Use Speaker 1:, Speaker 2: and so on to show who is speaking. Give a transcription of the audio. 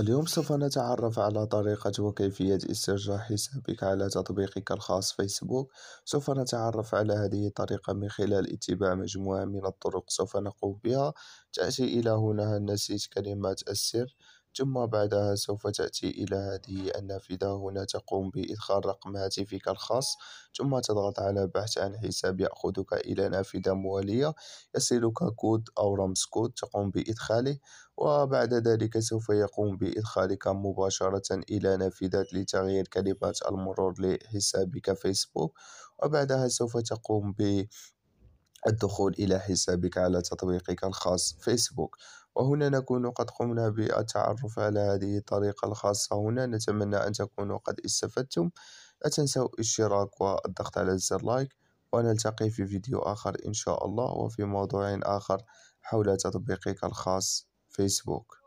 Speaker 1: اليوم سوف نتعرف على طريقة وكيفية استرجاع حسابك على تطبيقك الخاص فيسبوك سوف نتعرف على هذه الطريقة من خلال اتباع مجموعة من الطرق سوف نقوم بها تأتي إلى هنا هل نسيت كلمات السر ثم بعدها سوف تأتي إلى هذه النافذة هنا تقوم بإدخال رقم هاتفك الخاص ثم تضغط على بحث عن حساب يأخذك إلى نافذة موالية يصلك كود أو رمز كود تقوم بإدخاله وبعد ذلك سوف يقوم بإدخالك مباشرة إلى نافذة لتغيير كلمات المرور لحسابك فيسبوك وبعدها سوف تقوم ب الدخول إلى حسابك على تطبيقك الخاص فيسبوك وهنا نكون قد قمنا بالتعرف على هذه الطريقة الخاصة هنا نتمنى أن تكونوا قد استفدتم لا تنسوا الاشتراك والضغط على زر لايك ونلتقي في فيديو آخر إن شاء الله وفي موضوع آخر حول تطبيقك الخاص فيسبوك